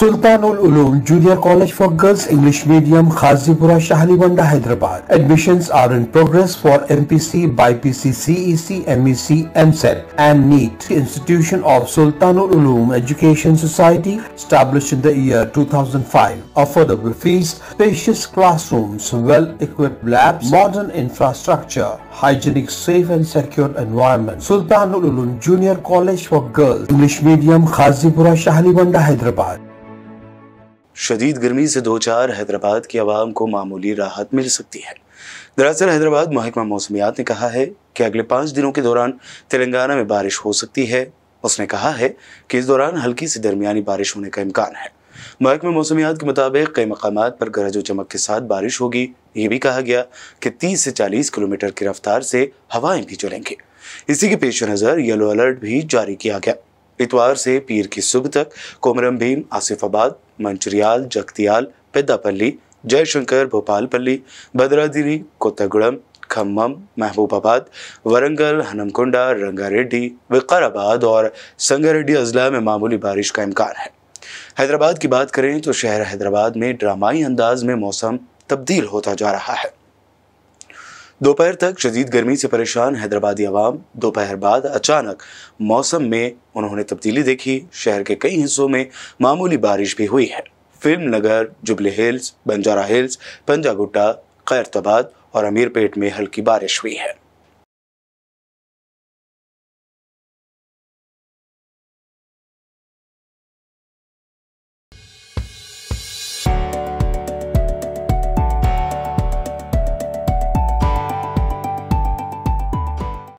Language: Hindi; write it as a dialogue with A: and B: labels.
A: Sultanul Ulum Junior College for Girls English Medium Ghazipura Shahalibanda Hyderabad. Admissions are in progress for MPC, BIPC, CEC, MEC, MSET and NEET. The institution of Sultanul Ulum Education Society established in the year 2005. Affordable fees, spacious classrooms, well-equipped labs, modern infrastructure, hygienic, safe and secure environment. Sultanul Ulum Junior College for Girls English Medium Ghazipura Shahalibanda Hyderabad.
B: शदीद गर्मी से दो चार हैदराबाद की आवाम को मामूली राहत मिल सकती है दरअसल हैदराबाद महकमा मौसमियात ने कहा है कि अगले पाँच दिनों के दौरान तेलंगाना में बारिश हो सकती है उसने कहा है कि इस दौरान हल्की से दरमिया बारिश होने का इम्कान है महकमा मौसमियात के मुताबिक कई मकाम पर गरज व चमक के साथ बारिश होगी ये भी कहा गया कि 30 से 40 किलोमीटर की रफ्तार से हवाएं भी चलेंगी इसी के पेश नज़र येलो अलर्ट भी जारी किया गया इतवार से पीर की सुबह तक कोमरम भीम आसिफाबाद मंचरियाल जगतियाल पेद्दापल्ली जयशंकर भोपालपल्ली भद्रागिरी कोतगुड़म खम्मम महबूबाबाद वरंगल हनमकुंडा रंगारेड्डी विकाराबाद और संगारेड्डी अजला में मामूली बारिश का इम्कान है हैदराबाद की बात करें तो शहर हैदराबाद में ड्रामाई अंदाज में मौसम तब्दील होता जा रहा है दोपहर तक शदीद गर्मी से परेशान हैदराबादी आवाम दोपहर बाद अचानक मौसम में उन्होंने तब्दीली देखी शहर के कई हिस्सों में मामूली बारिश भी हुई है फिल्म नगर जुबली हिल्स बंजारा हिल्स पंजागुट्टा कैरताबाद और अमीरपेट में हल्की बारिश हुई है